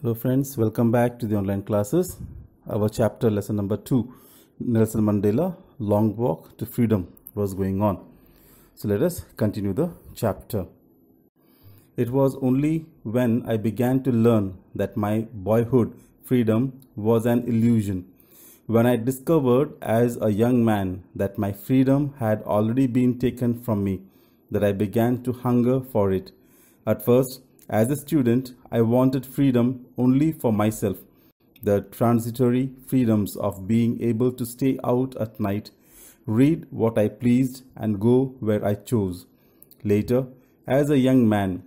Hello friends, welcome back to the online classes. Our chapter lesson number 2, Nelson Mandela, Long Walk to Freedom was going on. So let us continue the chapter. It was only when I began to learn that my boyhood freedom was an illusion. When I discovered as a young man that my freedom had already been taken from me, that I began to hunger for it. At first, as a student, I wanted freedom only for myself. The transitory freedoms of being able to stay out at night, read what I pleased, and go where I chose. Later, as a young man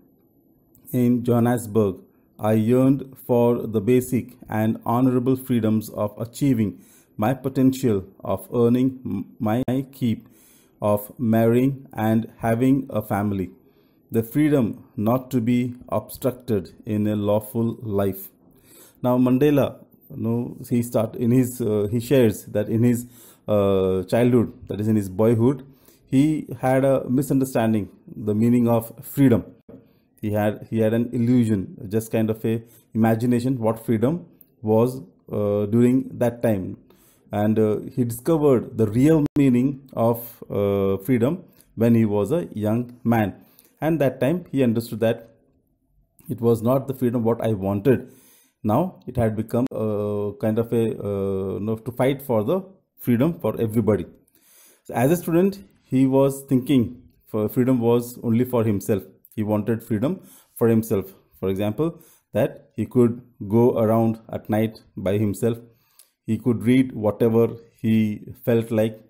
in Johannesburg, I yearned for the basic and honorable freedoms of achieving my potential, of earning my keep, of marrying and having a family the freedom not to be obstructed in a lawful life. Now Mandela, you know, he start in his uh, he shares that in his uh, childhood, that is in his boyhood, he had a misunderstanding the meaning of freedom. He had he had an illusion, just kind of a imagination what freedom was uh, during that time, and uh, he discovered the real meaning of uh, freedom when he was a young man and that time he understood that it was not the freedom what i wanted now it had become a uh, kind of a uh, you know, to fight for the freedom for everybody so as a student he was thinking for freedom was only for himself he wanted freedom for himself for example that he could go around at night by himself he could read whatever he felt like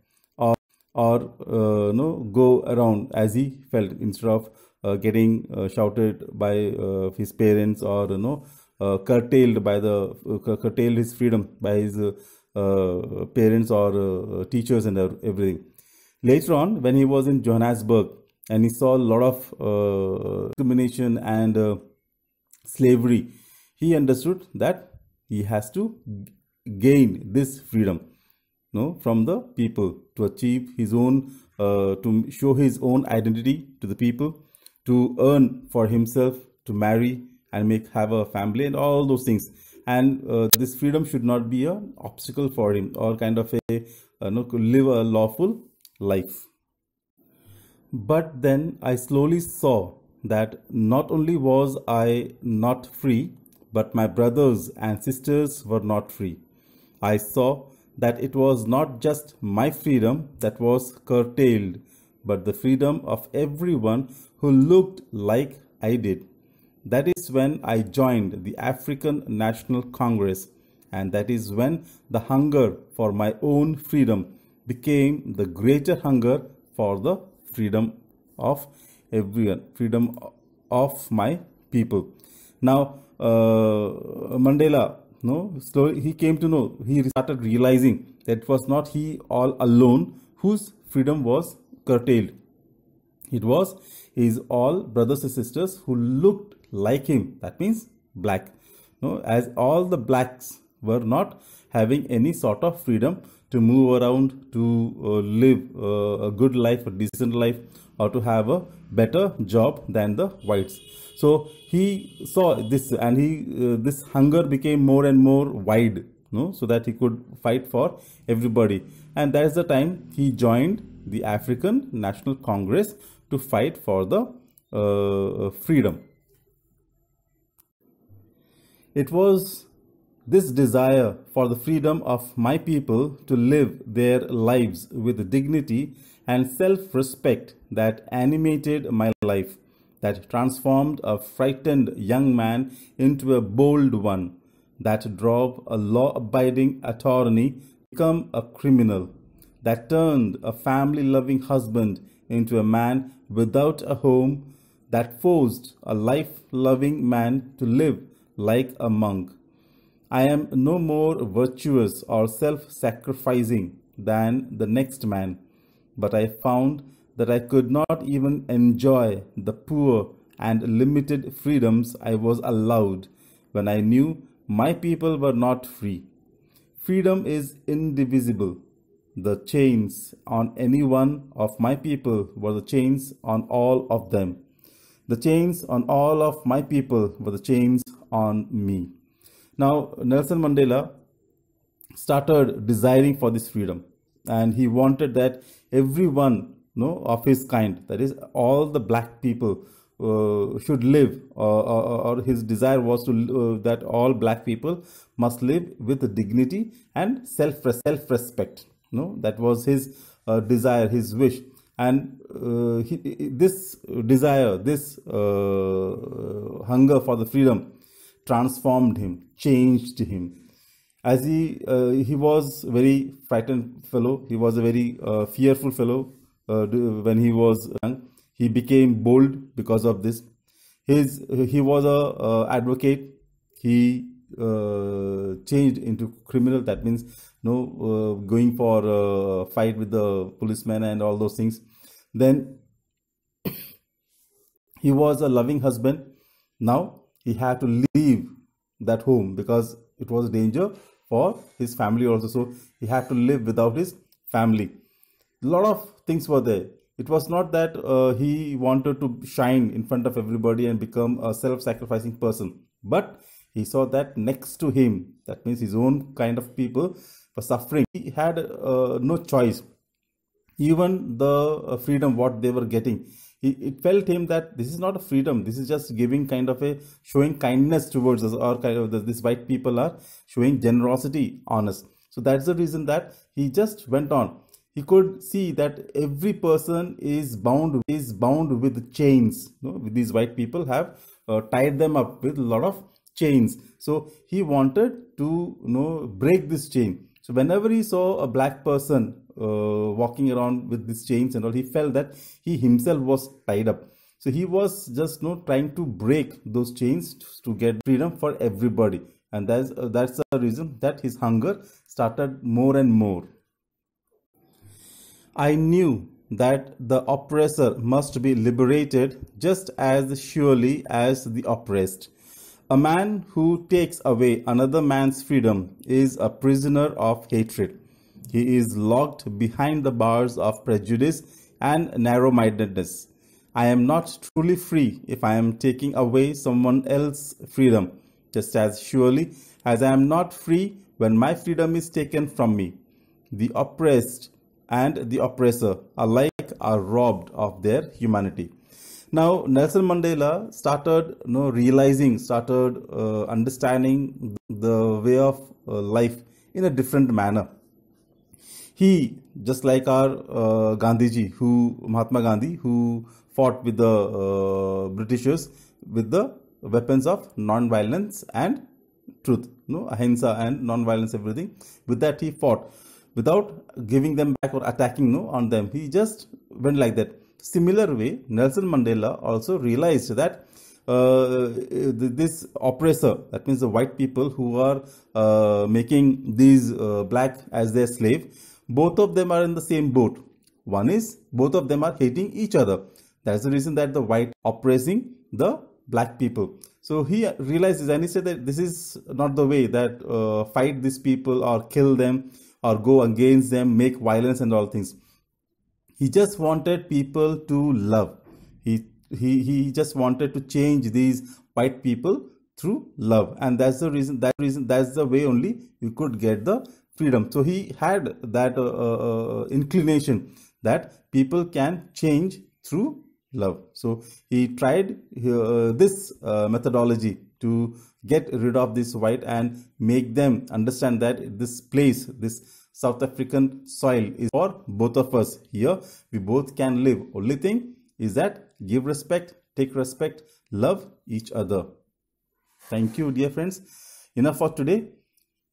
or uh, no go around as he felt instead of uh, getting uh, shouted by uh, his parents or you know uh, curtailed by the uh, curtailed his freedom by his parents or teachers and everything later on when he was in johannesburg and he saw a lot of discrimination and slavery he understood that he has to gain this freedom no, from the people to achieve his own, uh, to show his own identity to the people, to earn for himself, to marry and make have a family and all those things. And uh, this freedom should not be an obstacle for him or kind of a uh, no, live a lawful life. But then I slowly saw that not only was I not free, but my brothers and sisters were not free. I saw that it was not just my freedom that was curtailed, but the freedom of everyone who looked like I did. That is when I joined the African National Congress, and that is when the hunger for my own freedom became the greater hunger for the freedom of everyone, freedom of my people. Now, uh, Mandela no so he came to know he started realizing that it was not he all alone whose freedom was curtailed it was his all brothers and sisters who looked like him that means black no as all the blacks were not having any sort of freedom to move around to uh, live uh, a good life a decent life or to have a better job than the whites so he saw this and he uh, this hunger became more and more wide no so that he could fight for everybody and that is the time he joined the african national congress to fight for the uh, freedom it was this desire for the freedom of my people to live their lives with dignity and self respect that animated my life, that transformed a frightened young man into a bold one, that drove a law abiding attorney become a criminal, that turned a family loving husband into a man without a home, that forced a life loving man to live like a monk. I am no more virtuous or self sacrificing than the next man but I found that I could not even enjoy the poor and limited freedoms I was allowed when I knew my people were not free. Freedom is indivisible. The chains on any one of my people were the chains on all of them. The chains on all of my people were the chains on me. Now, Nelson Mandela started desiring for this freedom and he wanted that everyone you know, of his kind, that is, all the black people uh, should live, or, uh, or, uh, uh, or, his desire was to uh, that all black people must live with dignity and self self respect. You no, know? that was his uh, desire, his wish, and he, this desire, this hunger for the freedom, transformed him, changed him, as he uh, he was very frightened fellow he was a very uh, fearful fellow uh, when he was young he became bold because of this his he was a uh, advocate he uh, changed into criminal that means you no know, uh, going for fight with the policeman and all those things then he was a loving husband now he had to leave that home because it was danger for his family also. So he had to live without his family. A lot of things were there. It was not that uh, he wanted to shine in front of everybody and become a self sacrificing person, but he saw that next to him, that means his own kind of people, were suffering. He had uh, no choice. Even the uh, freedom what they were getting, it felt him that this is not a freedom this is just giving kind of a showing kindness towards us or kind of this white people are showing generosity on us so that's the reason that he just went on he could see that every person is bound is bound with chains you know, these white people have uh, tied them up with a lot of chains so he wanted to you know break this chain so whenever he saw a black person uh, walking around with these chains and all, he felt that he himself was tied up. So he was just you know, trying to break those chains to get freedom for everybody. And that's, uh, that's the reason that his hunger started more and more. I knew that the oppressor must be liberated just as surely as the oppressed. A man who takes away another man's freedom is a prisoner of hatred. He is locked behind the bars of prejudice and narrow mindedness. I am not truly free if I am taking away someone else's freedom, just as surely as I am not free when my freedom is taken from me. The oppressed and the oppressor alike are robbed of their humanity. Now, Nelson Mandela started you know, realizing, started uh, understanding the way of uh, life in a different manner. He, just like our uh, Gandhiji, who Mahatma Gandhi, who fought with the uh, Britishers with the weapons of non-violence and truth, you know, ahimsa and non-violence, everything. With that, he fought without giving them back or attacking you know, on them. He just went like that similar way, Nelson Mandela also realized that uh, this oppressor, that means the white people who are uh, making these uh, black as their slave, both of them are in the same boat. One is both of them are hating each other. That's the reason that the white oppressing the black people. So he realizes and he said that this is not the way that uh, fight these people or kill them or go against them, make violence and all things. He just wanted people to love. He, he, he just wanted to change these white people through love. And that's the reason, that reason, that's the way only you could get the freedom. So he had that uh, uh, uh inclination that people can change through love. So he tried uh, this uh, methodology to get rid of this white and make them understand that this place, this South African soil is for both of us. Here we both can live. Only thing is that give respect, take respect, love each other. Thank you dear friends. Enough for today.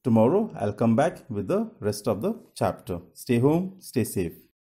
Tomorrow I'll come back with the rest of the chapter. Stay home, stay safe.